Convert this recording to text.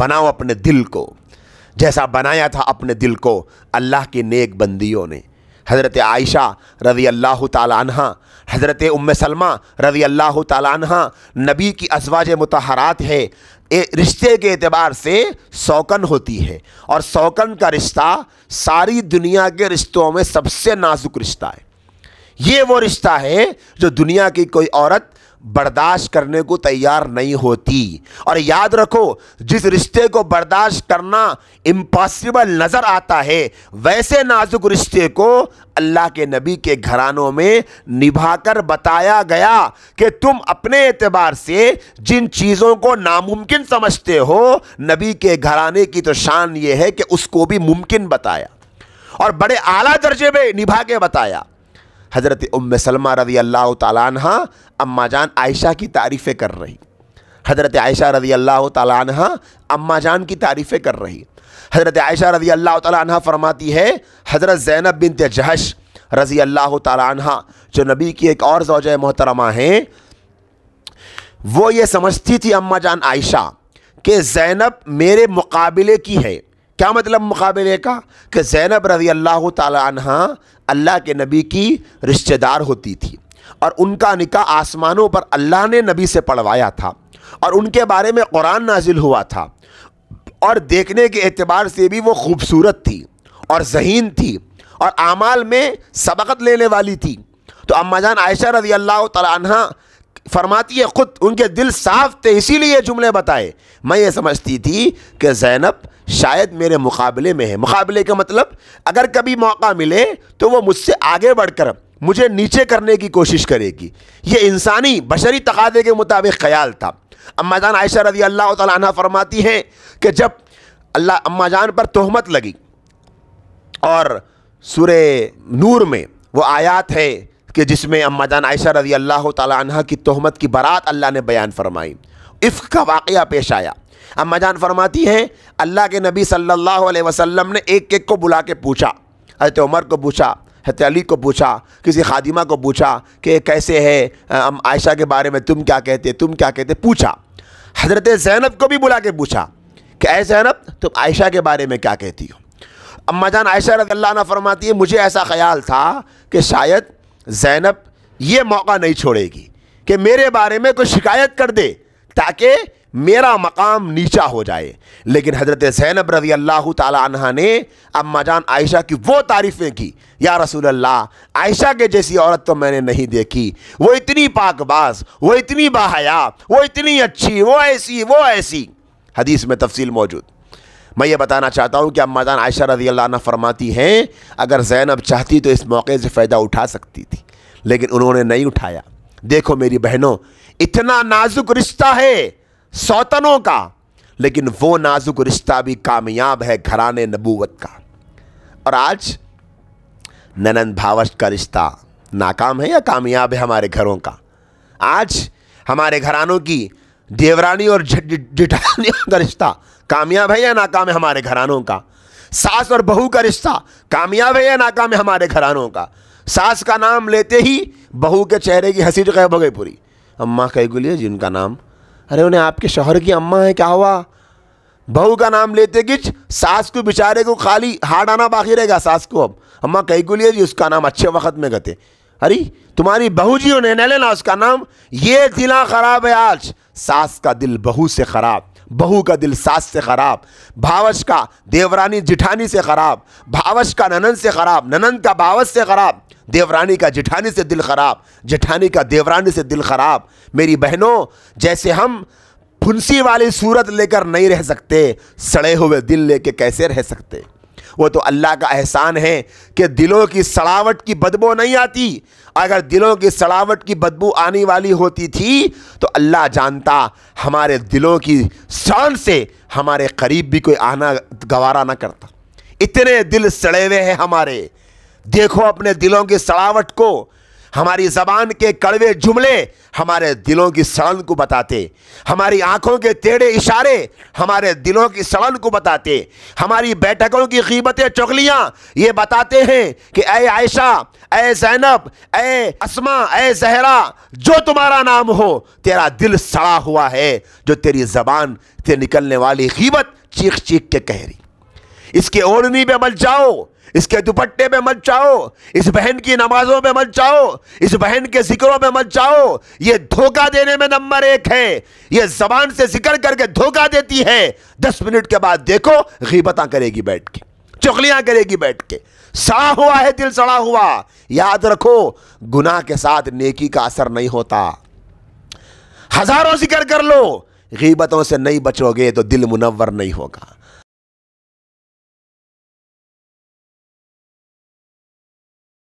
बनाओ अपने दिल को जैसा बनाया था अपने दिल को अल्लाह के नेक बंदियों ने हज़रत आयशा रज़ी अल्लाह तहा हज़रत उम सलमा रज़ी अल्लाह तहा नबी की असवाज मतहरात है रिश्ते के अतबार से सौकन होती है और सौकन का रिश्ता सारी दुनिया के रिश्तों में सबसे नाजुक रिश्ता है ये वो रिश्ता है जो दुनिया की कोई औरत बर्दाश्त करने को तैयार नहीं होती और याद रखो जिस रिश्ते को बर्दाश्त करना इम्पॉसिबल नज़र आता है वैसे नाजुक रिश्ते को अल्लाह के नबी के घरानों में निभाकर बताया गया कि तुम अपने एतबार से जिन चीज़ों को नामुमकिन समझते हो नबी के घराने की तो शान ये है कि उसको भी मुमकिन बताया और बड़े आला दर्जे में निभा के बताया हज़रत उम सलमा रदी अल्लाह तह अम्मा जान आयशा की तारीफ़ें कर रही हज़रत आयशा रदी अल्लाह तह अम्मा जान की तारीफ़ें कर रही हज़रत आयशा रदी अल्लाह तहा फरमाती है हज़रत ज़ैनब बिन जहश रज़ी अल्लाह तह जो नबी की एक और जोज मोहतरमा हैं वो ये समझती थी अम्मा जान आयशा कि ज़ैनब मेरे मुकाबले की है क्या मतलब मुकाबले का कि ज़ैनब रजी अल्लाह तह अल्लाह के नबी की रिश्तेदार होती थी और उनका निकाह आसमानों पर अल्लाह ने नबी से पढ़वाया था और उनके बारे में कुरान नाजिल हुआ था और देखने के अतबार से भी वो खूबसूरत थी और जहीन थी और आमाल में सबकत लेने वाली थी तो अम्मा जान आयशा रजी अल्लाह तला फरमाती है ख़ुद उनके दिल साफ थे इसीलिए जुमले बताए मैं ये समझती थी कि जैनब शायद मेरे मुकाबले में है मुकाबले का मतलब अगर कभी मौका मिले तो वो मुझसे आगे बढ़कर मुझे नीचे करने की कोशिश करेगी ये इंसानी बशरी तकादे के मुताबिक ख्याल था अम्मा जान आयशा रजी अल्लाह तला फरमाती हैं कि जब अल्लाह अम्मा जान पर तोहमत लगी और सुर नूर में वो आयात है कि जिसमें अम्मा आयशा रजी अल्लाह तह की तहमत की बारात अल्लाह ने बयान फरमाई इफ़ का वाक़ पेश आया अम्मा जान फरमाती हैं अल्लाह के नबी सल्लल्लाहु अलैहि वसल्लम ने एक एक को बुला के पूछा हजरत उमर को पूछा हजरत अली को पूछा किसी खादिमा को पूछा कि कैसे है हम आयशा के बारे में तुम क्या कहते तुम क्या कहते पूछा हजरत जैनब को भी बुला के पूछा कि अः जैनब तुम आयशा के बारे में क्या कहती हो अम्मा जान आयशा रज़ल्ला फरमाती है मुझे ऐसा ख्याल था कि शायद जैनब ये मौका नहीं छोड़ेगी कि मेरे बारे में कोई शिकायत कर दे ताकि मेरा मकाम नीचा हो जाए लेकिन हज़रत ज़ैनब रजी अल्लाह तहा ने अम्मा जान आयशा की वो तारीफ़ें की या रसूल अल्लाह आयशा के जैसी औरत तो मैंने नहीं देखी वो इतनी पाकबाज वो इतनी बाहया वो इतनी अच्छी वो ऐसी वो ऐसी हदीस में तफसील मौजूद मैं ये बताना चाहता हूँ कि अम्मा जान आयशा रजी अल्लाह फरमाती हैं अगर जैनब चाहती तो इस मौके से फ़ायदा उठा सकती थी लेकिन उन्होंने नहीं उठाया देखो मेरी बहनों इतना नाजुक रिश्ता है सौतनों का लेकिन वो नाजुक रिश्ता भी कामयाब है घराने नबूवत का और आज ननंद भावस का रिश्ता नाकाम है या कामयाब है हमारे घरों का आज हमारे घरानों की देवरानी और जिठानियों का रिश्ता कामयाब है या नाकाम है हमारे घरानों का सास और बहू का रिश्ता कामयाब है या नाकाम है हमारे घरानों का सास का नाम लेते ही बहू के चेहरे की हंसी जो तो गायब हो गई पूरी अम्मा कह गुलिया जी उनका नाम अरे उन्हें आपके शोहर की अम्मा है क्या हुआ बहू का नाम लेते किच सास को बेचारे को खाली हार आना बाकी रहेगा सास को अब अम्मा कह गुलिया जी उसका नाम अच्छे वक्त में गते अरे तुम्हारी बहू जी उन्हें न लेना उसका नाम ये दिला ख़राब है आज सास का दिल बहू से ख़राब बहू का दिल सास से ख़राब भावश का देवरानी जिठानी से ख़राब भावश का ननन से ख़राब ननन का भावस से ख़राब देवरानी का जिठानी से दिल ख़राब जिठानी का देवरानी से दिल ख़राब मेरी बहनों जैसे हम फुंसी वाली सूरत लेकर नहीं रह सकते सड़े हुए दिल लेके कैसे रह सकते वो तो अल्लाह का एहसान है कि दिलों की सड़ावट की बदबू नहीं आती अगर दिलों की सड़ावट की बदबू आने वाली होती थी तो अल्लाह जानता हमारे दिलों की शान से हमारे करीब भी कोई आना गवारा ना करता इतने दिल सड़े हुए हैं हमारे देखो अपने दिलों की सड़ावट को हमारी जबान के कड़वे जुमले हमारे दिलों की सड़न को बताते हमारी आंखों के टेढ़े इशारे हमारे दिलों की सड़न को बताते हमारी बैठकों की कीमतें चुगलियाँ ये बताते हैं कि ए आयशा ए जैनब ए असमा ए जहरा जो तुम्हारा नाम हो तेरा दिल सड़ा हुआ है जो तेरी जबान से निकलने वाली कीमत चीख चीख के कह रही इसके ओढ़नी में मत जाओ इसके दुपट्टे में मत जाओ इस बहन की नमाजों में मत जाओ इस बहन के जिक्रों में मत जाओ ये धोखा देने में नंबर एक है ये जबान से जिक्र करके धोखा देती है दस मिनट के बाद देखो गीबता करेगी बैठ के चुगलियाँ करेगी बैठ के सड़ा हुआ है दिल सड़ा हुआ याद रखो गुनाह के साथ नेकी का असर नहीं होता हजारों जिक्र कर लो गीबतों से नहीं बचोगे तो दिल मुनवर नहीं होगा